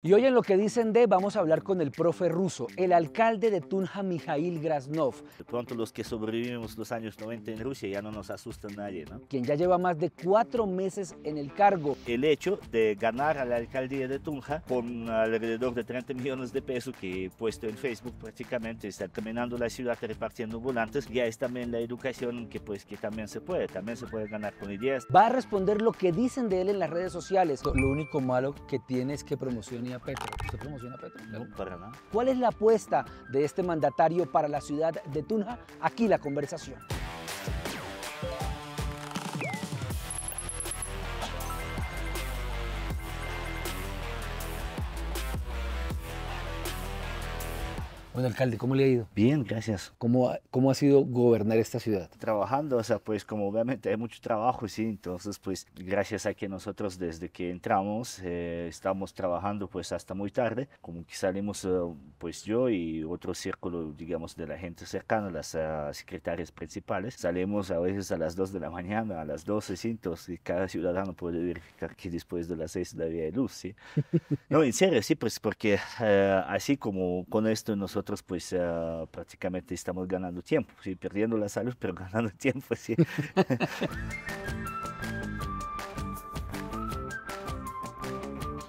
Y hoy en lo que dicen de vamos a hablar con el profe ruso, el alcalde de Tunja, Mijail Grasnov. De pronto los que sobrevivimos los años 90 en Rusia ya no nos asusta nadie, ¿no? Quien ya lleva más de cuatro meses en el cargo. El hecho de ganar a la alcaldía de Tunja con alrededor de 30 millones de pesos que he puesto en Facebook prácticamente, está caminando la ciudad repartiendo volantes, ya es también la educación que pues que también se puede, también se puede ganar con ideas. Va a responder lo que dicen de él en las redes sociales. Lo único malo que tiene es que promociona no, ¿Cuál es la apuesta de este mandatario para la ciudad de Tunja? Aquí la conversación. Bueno, alcalde, ¿cómo le ha ido? Bien, gracias. ¿Cómo, cómo ha sido gobernar esta ciudad? Trabajando, o sea, pues como obviamente hay mucho trabajo, sí, entonces pues gracias a que nosotros desde que entramos eh, estamos trabajando pues hasta muy tarde, como que salimos eh, pues yo y otro círculo, digamos, de la gente cercana, las eh, secretarias principales, salimos a veces a las 2 de la mañana, a las 12, sí, y cada ciudadano puede verificar que después de las 6 todavía hay luz, ¿sí? No, en serio, sí, pues porque así como con esto nosotros pues ah, prácticamente estamos ganando tiempo, perdiendo la salud, pero ganando tiempo. ¿sí?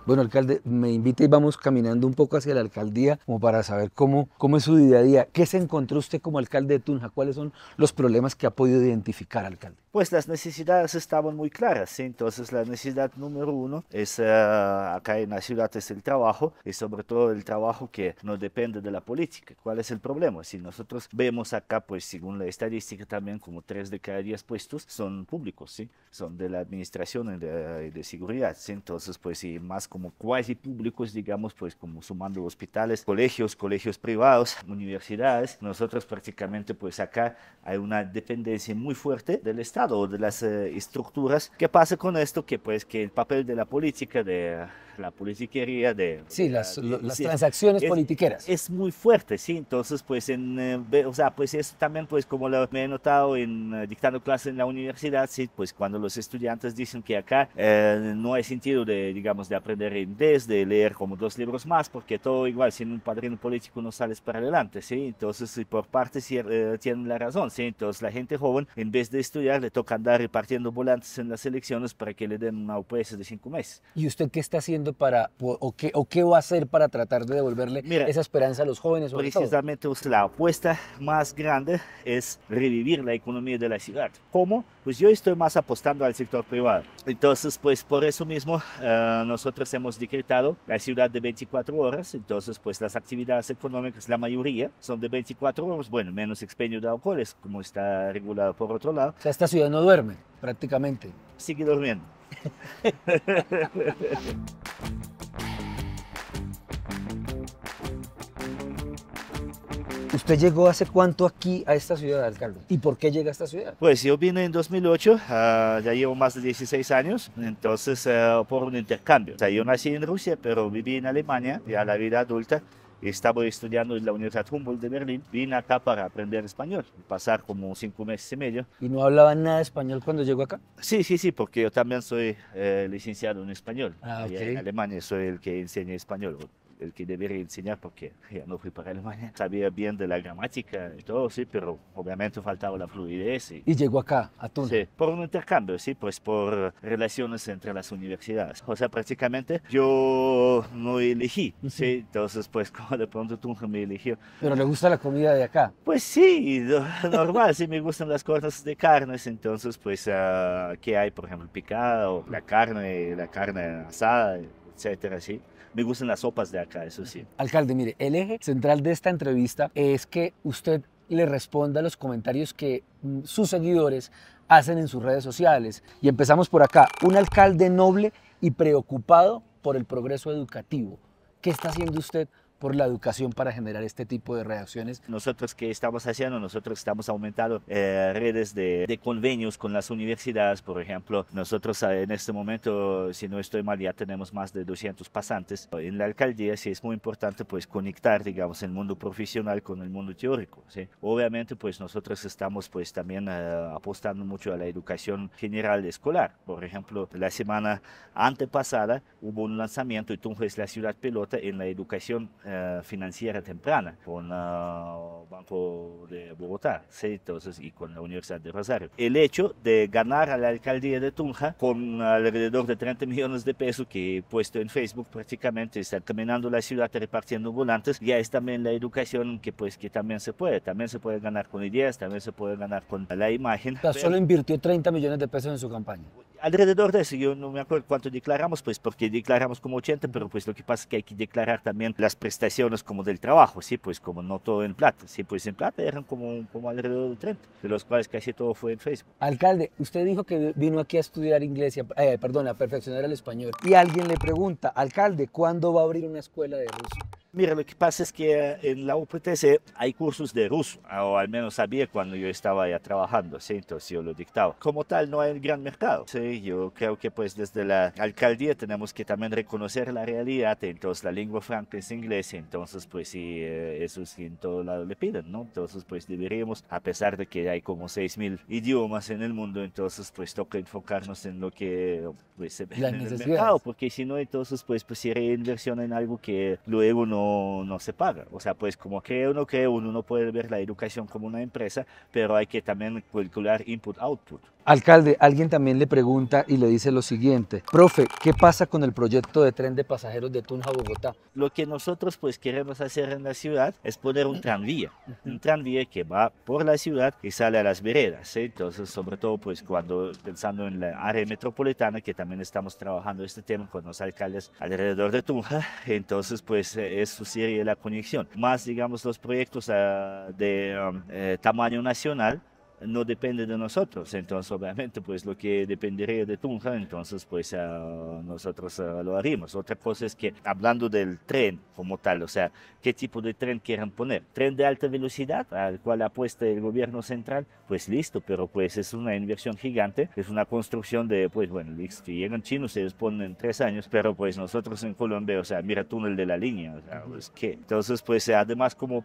Bueno, alcalde, me invita y vamos caminando un poco hacia la alcaldía como para saber cómo, cómo es su día a día. ¿Qué se encontró usted como alcalde de Tunja? ¿Cuáles son los problemas que ha podido identificar, alcalde? Pues las necesidades estaban muy claras. Entonces, la necesidad número uno es eh, acá en la ciudad es el trabajo y sobre todo el trabajo que no depende de la política. ¿Cuál es el problema? Si nosotros vemos acá, pues según la estadística también, como tres de cada diez puestos son públicos, ¿sí? son de la administración y de, de seguridad. Entonces, pues y más como como cuasi públicos, digamos, pues como sumando hospitales, colegios, colegios privados, universidades. Nosotros prácticamente pues acá hay una dependencia muy fuerte del Estado o de las eh, estructuras. ¿Qué pasa con esto? Que pues que el papel de la política de la politiquería de... Sí, las, las transacciones politiqueras. Es muy fuerte, sí. Entonces, pues, en, eh, o sea, pues es también, pues, como lo, me he notado en eh, dictando clases en la universidad, sí, pues cuando los estudiantes dicen que acá eh, no hay sentido de, digamos, de aprender inglés, de leer como dos libros más, porque todo igual, sin un padrino político no sales para adelante, sí. Entonces, por parte sí, tienen la razón, sí. Entonces, la gente joven, en vez de estudiar, le toca andar repartiendo volantes en las elecciones para que le den una UPS de cinco meses. ¿Y usted qué está haciendo? para, o qué, o qué va a hacer para tratar de devolverle esa esperanza a los jóvenes? precisamente la apuesta más grande es revivir la economía de la ciudad. ¿Cómo? Pues yo estoy más apostando al sector privado. Entonces, pues por eso mismo eh, nosotros hemos decretado la ciudad de 24 horas. Entonces, pues las actividades económicas, la mayoría, son de 24 horas. Bueno, menos expendio de alcoholes, como está regulado por otro lado. O sea, esta ciudad no duerme prácticamente. Sigue durmiendo. ¿Usted llegó hace cuánto aquí a esta ciudad, alcalde? ¿Y por qué llega a esta ciudad? Pues yo vine en 2008, ah, ya llevo más de 16 años, entonces eh, por un intercambio. O sea, yo nací en Rusia, pero viví en Alemania ya la vida adulta. Estaba estudiando en la Universidad Humboldt de Berlín. Vine acá para aprender español, pasar como cinco meses y medio. ¿Y no hablaba nada de español cuando llegó acá? Sí, sí, sí, porque yo también soy eh, licenciado en español. Ah, okay. En Alemania soy el que enseña español el que debería enseñar porque ya no fui para Alemania. Sabía bien de la gramática y todo, sí, pero obviamente faltaba la fluidez. Y, llegó acá, a Tunja. Sí, por un intercambio, sí, pues por relaciones entre las universidades. O sea, prácticamente yo no elegí, sí, entonces pues como de pronto tú me eligió. ¿Pero le gusta la comida de acá? Pues sí, normal, sí, me gustan las cosas de carnes, entonces pues ah, ¿qué hay? Por ejemplo, picado, la carne, la carne asada, etcétera, ¿sí? Me gustan las sopas de acá, eso sí. Alcalde, mire, el eje central de esta entrevista es que usted le responda a los comentarios que mm, sus seguidores hacen en sus redes sociales. Y empezamos por acá. Un alcalde noble y preocupado por el progreso educativo. ¿Qué está haciendo usted por la educación para generar este tipo de reacciones. Nosotros que estamos haciendo, nosotros estamos aumentando eh, redes de, convenios con las universidades, por ejemplo. Nosotros eh, en este momento, si no estoy mal, ya tenemos más de 200 pasantes. En la alcaldía sí es muy importante pues conectar, digamos, el mundo profesional con el mundo teórico. Obviamente pues nosotros estamos pues también eh, apostando mucho a la educación general escolar. Por ejemplo, la semana antepasada hubo un lanzamiento y Tunja la ciudad pelota en la educación eh, financiera temprana con el eh, Banco de Bogotá Entonces, y con la Universidad de Rosario. El hecho de ganar a la alcaldía de Tunja con alrededor de 30 millones de pesos que he puesto en Facebook prácticamente está caminando la ciudad repartiendo volantes ya es también la educación que pues que también se puede también se puede ganar con ideas también se puede ganar con la imagen. solo invirtió 30 millones de pesos en su campaña alrededor de eso, yo no me acuerdo cuánto declaramos, pues porque declaramos como 80, pero pues lo que pasa es que hay que declarar también las prestaciones como del trabajo, sí, pues como no todo en plata, sí, pues en plata eran como, como alrededor de 30, de los cuales casi todo fue en Facebook. Alcalde, usted dijo que vino aquí a estudiar inglés, eh, perdón, a perfeccionar el español, y alguien le pregunta, alcalde, ¿cuándo va a abrir una escuela de ruso? Mira, lo que pasa es que eh, en la UPTC hay cursos de ruso, ah, o al menos había cuando yo estaba ya trabajando, ¿sí? entonces yo lo dictaba. Como tal, no hay un gran mercado. Sí, yo creo que pues desde la alcaldía tenemos que también reconocer la realidad, entonces la lengua franca es inglés, entonces pues sí, eh, eso es en todo lado le piden, ¿no? Entonces pues deberíamos, a pesar de que hay como 6.000 idiomas en el mundo, entonces pues toca enfocarnos en lo que pues, se ve en el mercado, porque si no, entonces pues, pues inversión en algo que luego no no, se paga. O sea, pues como que uno que uno no puede ver la educación como una empresa, pero hay que también calcular input-output. Alcalde, alguien también le pregunta y le dice lo siguiente, profe, ¿qué pasa con el proyecto de tren de pasajeros de Tunja a Bogotá? Lo que nosotros pues queremos hacer en la ciudad es poner un tranvía, un tranvía que va por la ciudad y sale a las veredas. Entonces, sobre todo pues cuando pensando en la área metropolitana, que también estamos trabajando este tema con los alcaldes alrededor de Tunja, entonces pues eso sería la conexión. Más digamos los proyectos ah, de um, eh, tamaño nacional no depende de nosotros. Entonces, obviamente, pues lo que dependería de Tunja, entonces, pues ah, nosotros ah, lo haríamos. Otra cosa es que, hablando del tren como tal, o sea, qué tipo de tren quieren poner. Tren de alta velocidad, al cual apuesta el gobierno central, pues listo, pero pues es una inversión gigante, es una construcción de, pues bueno, si llegan chinos, se les ponen en tres años, pero pues nosotros en Colombia, o sea, mira túnel de la línea, o sea, pues, qué. Entonces, pues además, ¿cómo,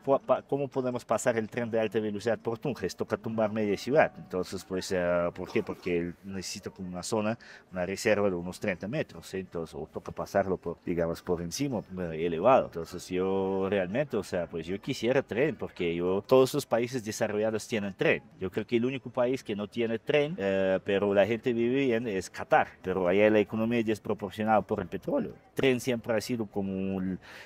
cómo podemos pasar el tren de alta velocidad por Tunja? Esto toca tumbarme de ciudad. Entonces, pues, eh, ¿por qué? Porque él necesita como una zona, una reserva de unos 30 metros. Entonces, o toca pasarlo, por, digamos, por encima, eh, elevado. Entonces, yo realmente, o sea, pues yo quisiera tren, porque yo, todos los países desarrollados tienen tren. Yo creo que el único país que no tiene tren, eh, pero la gente vive bien, es Qatar. Pero allá la economía es desproporcionada por el petróleo. tren siempre ha sido como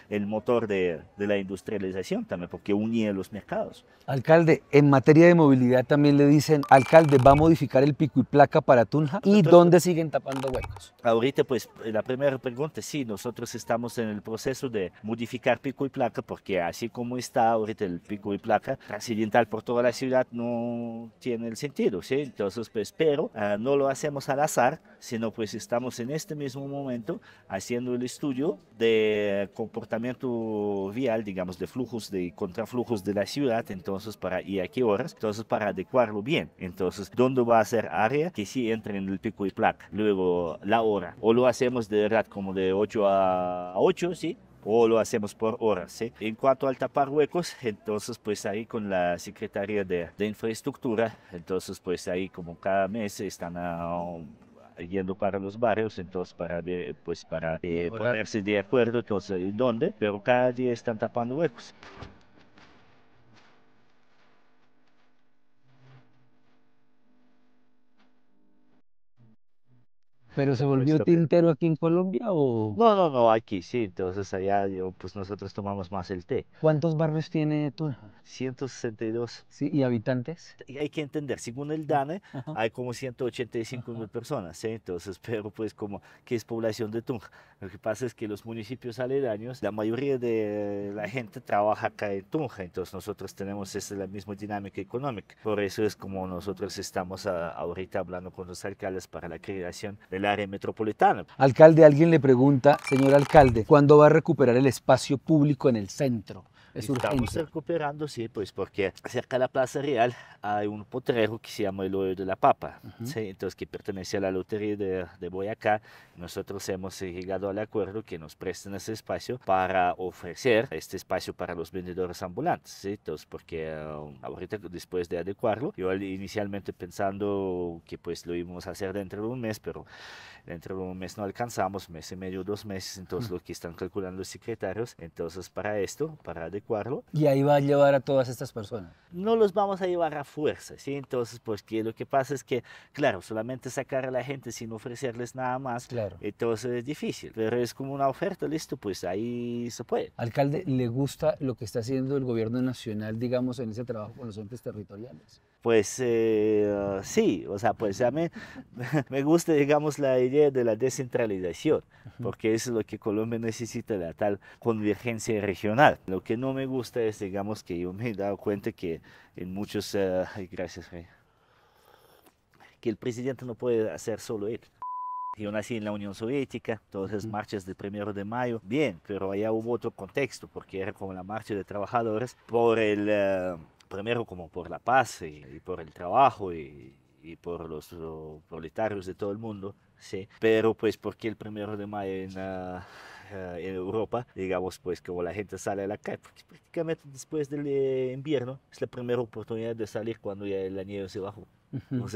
el, motor de, de la industrialización también, porque unía los mercados. Alcalde, en materia de movilidad también le dicen, alcalde, va a modificar el pico y placa para Tunja? ¿Y dónde siguen tapando huecos? Ahorita, pues, eh, la primera pregunta, sí, nosotros estamos en el proceso de modificar pico y placa porque así como está ahorita el pico y placa, accidental por toda la ciudad no tiene el sentido, ¿sí? Entonces, pues, pero ah, no lo hacemos al azar, sino pues estamos en este mismo momento haciendo el estudio de comportamiento vial, digamos, de flujos, de contraflujos de la ciudad, entonces, para y a qué horas, entonces, para adecuar bien. Entonces, ¿dónde va a ser área que sí entre en el pico y placa? Luego, la hora. O lo hacemos de verdad como de 8 a 8, ¿sí? o lo hacemos por horas. ¿sí? En cuanto al tapar huecos, entonces pues ahí con la Secretaría de, de Infraestructura, entonces pues ahí como cada mes están ah, oh, yendo para los barrios, entonces para, pues, para eh, ponerse de acuerdo, entonces dónde, pero cada día están tapando huecos. ¿Pero se volvió tintero aquí en Colombia o No, no, no, aquí sí, entonces allá yo, pues nosotros tomamos más el té. cuántos barrios tiene Tunja? 162. Sí, ¿y habitantes? hay que entender, según el DANE, hay como 185 mil personas, Entonces, pero pues como que es población de Tunja. Lo que pasa es que los municipios aledaños, la mayoría de la gente trabaja acá en Tunja, entonces nosotros tenemos esa, la misma dinámica económica. Por eso es como nosotros estamos ah, ahorita hablando con los alcaldes para la creación de la área metropolitana. Alcalde, alguien le pregunta, señor alcalde, ¿cuándo va a recuperar el espacio público en el centro? Estamos recuperando, sí, pues porque cerca de la Plaza Real hay un potrero que se llama el hoyo de la papa, entonces que pertenece a la lotería de, Boyacá. Nosotros hemos eh, llegado al acuerdo que nos presten ese espacio para ofrecer este espacio para los vendedores ambulantes, entonces porque um, ahorita después de adecuarlo, yo inicialmente pensando que pues lo íbamos a hacer dentro de un mes, pero dentro de un mes no alcanzamos, mes y medio, dos meses, entonces lo que están calculando los secretarios, entonces para esto, para adecuarlo, y ahí va a llevar a todas estas personas. No los vamos a llevar a fuerza, ¿sí? Entonces, pues, que lo que pasa es que, claro, solamente sacar a la gente sin ofrecerles nada más, claro. entonces es difícil, pero es como una oferta, listo, pues ahí se puede. Alcalde, ¿le gusta lo que está haciendo el gobierno nacional, digamos, en ese trabajo con los entes territoriales? pues eh, sí, o sea, pues a mí me gusta, digamos, la idea de la descentralización, porque es lo que Colombia necesita, la tal convergencia regional. Lo que no me gusta es, digamos, que yo me he dado cuenta que en muchos, eh, gracias, Rey, que el presidente no puede hacer solo él. Yo nací en la Unión Soviética, todas las marchas del primero de mayo, bien, pero allá hubo otro contexto, porque era como la marcha de trabajadores por el... Eh, primero como por la paz y, por el trabajo y, por los, proletarios de todo el mundo, ¿sí? Pero pues porque el primero de mayo eh, en, Europa, digamos pues como la gente sale a la calle, porque prácticamente después del eh, invierno es la primera oportunidad de salir cuando ya la nieve se bajó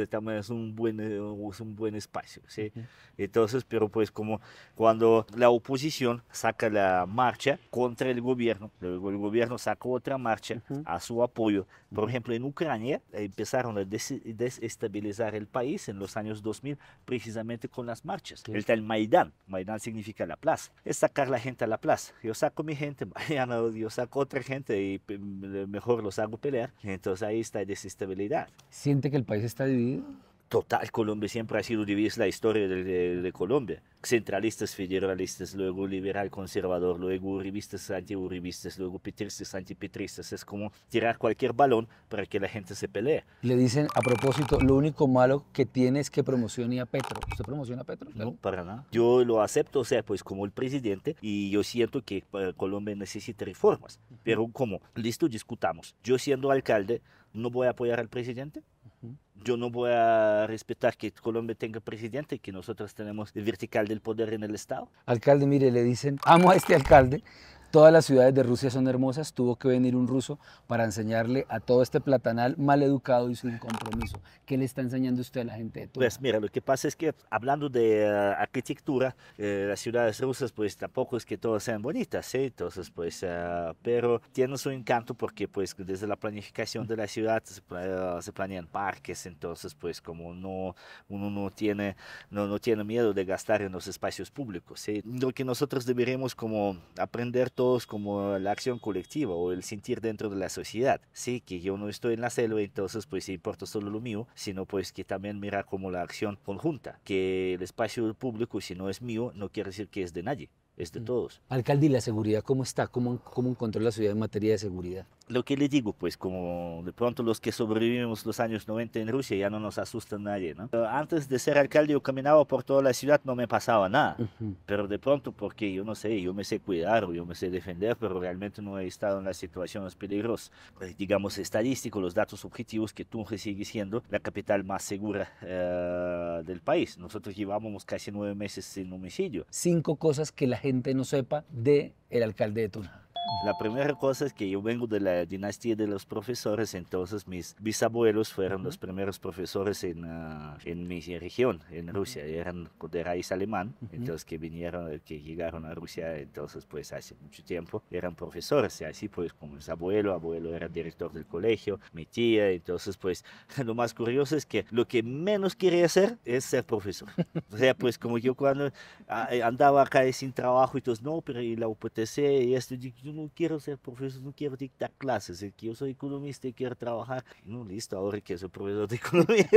también es un buen, eh, un buen espacio. ¿sí? Entonces, pero pues como cuando la oposición saca la marcha contra el gobierno, luego el gobierno saca otra marcha a su apoyo. Por ejemplo, en Ucrania empezaron a desestabilizar el país en los años 2000 precisamente con las marchas. El tal Maidán, Maidán significa la plaza, es sacar la gente a la plaza. Yo saco mi gente, mañana yo saco otra gente y mejor los hago pelear. Entonces ahí está desestabilidad. Siente que el país está dividido? Total, Colombia siempre ha sido dividida, es la historia de, Colombia. Centralistas, federalistas, luego liberal, conservador, luego uribistas, antiuribistas, luego petristas, antipetristas. Es como tirar cualquier balón para que la gente se pelee. Le dicen, a propósito, lo único malo que tiene es que promocione a Petro. ¿Usted promociona a Petro? No, para nada. Yo lo acepto, o sea, pues como el presidente, y yo siento que eh, Colombia necesita reformas. Pero como, listo, discutamos. Yo siendo alcalde, ¿no voy a apoyar al presidente? yo no voy a respetar que Colombia tenga presidente, y que nosotros tenemos el vertical del poder en el Estado. Alcalde, mire, le dicen, amo a este alcalde, todas las ciudades de Rusia son hermosas, tuvo que venir un ruso para enseñarle a todo este platanal mal educado y sin compromiso. ¿Qué le está enseñando usted a la gente Pues mira, lo que pasa es que hablando de eh, arquitectura, eh, las ciudades rusas pues tampoco es que todas sean bonitas, ¿sí? ¿eh? entonces pues, pero tienen su encanto porque pues desde la planificación de la ciudad se, planean parques, entonces pues como no, uno no tiene, no, no tiene miedo de gastar en los espacios públicos. ¿sí? Lo que nosotros deberíamos como aprender todos como la acción colectiva o el sentir dentro de la sociedad. Sí, que yo no estoy en la selva, entonces pues importa solo lo mío, sino pues que también mira como la acción conjunta, que el espacio público si no es mío no quiere decir que es de nadie es de mm. todos. Alcalde, ¿y la seguridad cómo está? ¿Cómo, cómo encontró la ciudad en materia de seguridad? lo que le digo, pues como de pronto los que sobrevivimos los años 90 en Rusia ya no nos asusta nadie, ¿no? Antes de ser alcalde yo caminaba por toda la ciudad, no me pasaba nada, pero de pronto porque yo no sé, yo me sé cuidar, yo me sé defender, pero realmente no he estado en las situaciones peligrosas. Pues, digamos estadístico, los datos objetivos que Tunja sigue siendo la capital más segura eh, del país. Nosotros llevamos casi nueve meses sin homicidio. Cinco cosas que la gente no sepa de el alcalde de Tunja. La primera cosa es que yo vengo de la dinastía de los profesores, entonces mis bisabuelos fueron los primeros profesores en, ah, en, mi región, en Rusia, eran de raíz alemán, entonces que vinieron, eh, que llegaron a Rusia, entonces pues hace mucho tiempo eran profesores, y así pues como mis abuelo, abuelo era director del colegio, mi tía, entonces pues lo más curioso es que lo que menos quería hacer es ser profesor. O sea, pues como yo cuando ah, eh, andaba acá sin trabajo, entonces no, pero y la UPTC y esto, y, no quiero ser profesor, no quiero dictar clases, es que yo soy economista y quiero trabajar. No, listo, ahora que soy profesor de economía,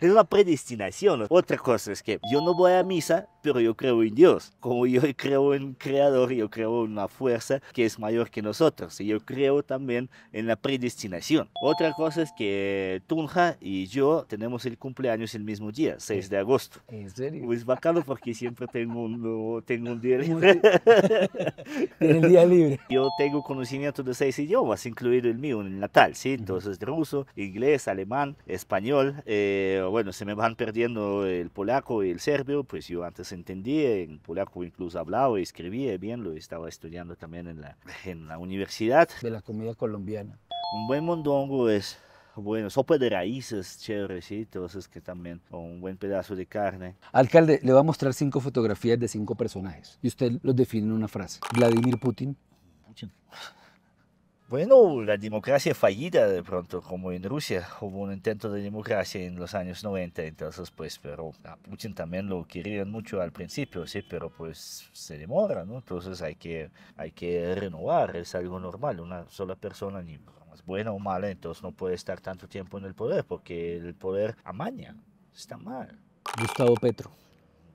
es una predestinación. Otra cosa es que yo no voy a misa pero yo creo en Dios. Como yo creo en creador, yo creo en una fuerza que es mayor que nosotros. Y yo creo también en la predestinación. Otra cosa es que Tunja y yo tenemos el cumpleaños el mismo día, 6 de agosto. ¿En serio? Es bacano porque siempre tengo un, tengo un día libre. el día libre. Yo tengo conocimiento de seis idiomas, incluido el mío, el natal, ¿sí? Entonces, ruso, inglés, alemán, español. Eh, bueno, se me van perdiendo el polaco y el serbio, pues yo antes entendía, entendí, en polaco incluso hablaba y escribía bien, lo estaba estudiando también en la, en la universidad. De la comida colombiana. Un buen mondongo es bueno, sopa de raíces, chévere, sí, entonces que también un buen pedazo de carne. Alcalde, le voy a mostrar cinco fotografías de cinco personajes y usted los define en una frase. Vladimir Putin. Putin. Bueno, la democracia fallida de pronto, como en Rusia, hubo un intento de democracia en los años 90, entonces pues, pero a Putin también lo querían mucho al principio, sí, pero pues se demora, ¿no? Entonces hay que, hay que renovar, es algo normal, una sola persona ni más buena o mala, entonces no puede estar tanto tiempo en el poder porque el poder amaña, está mal. Gustavo Petro.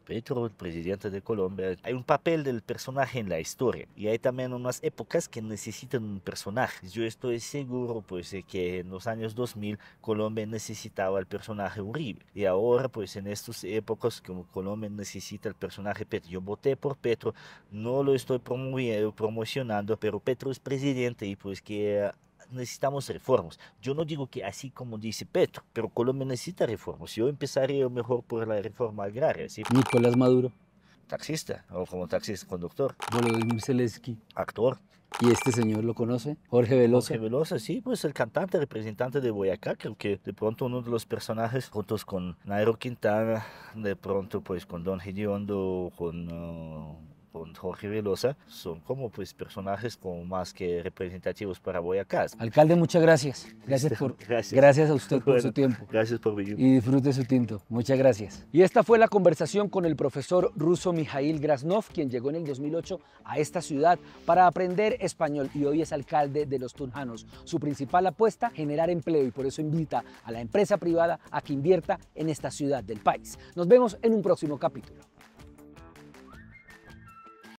Petro, el presidente de Colombia, hay un papel del personaje en la historia y hay también unas épocas que necesitan un personaje. Yo estoy seguro pues que en los años 2000 Colombia necesitaba el personaje Uribe y ahora pues en estas épocas como Colombia necesita el personaje Petro. Yo voté por Petro, no lo estoy promoviendo, promocionando, pero Petro es presidente y pues que necesitamos reformas. Yo no digo que así como dice Petro, pero Colombia necesita reformas. Yo empezaría mejor por la reforma agraria. Nicolás Maduro. Taxista, o como taxista, conductor. Volodymyr Zelensky. Actor. ¿Y este señor lo conoce? Jorge Velosa. Jorge Velosa, sí, pues el cantante representante de Boyacá, creo que de pronto uno de los personajes, juntos con Nairo Quintana, de pronto pues con Don Gidiondo, con... Uh, con Jorge Velosa, son como pues personajes como más que representativos para Boyacá. Alcalde, muchas gracias. Gracias, este, por, gracias. a usted por su tiempo. Gracias por venir. Y disfrute su tinto. Muchas gracias. Y esta fue la conversación con el profesor ruso Mijail Grasnov, quien llegó en el 2008 a esta ciudad para aprender español y hoy es alcalde de Los Tunjanos. Su principal apuesta, generar empleo y por eso invita a la empresa privada a que invierta en esta ciudad del país. Nos vemos en un próximo capítulo.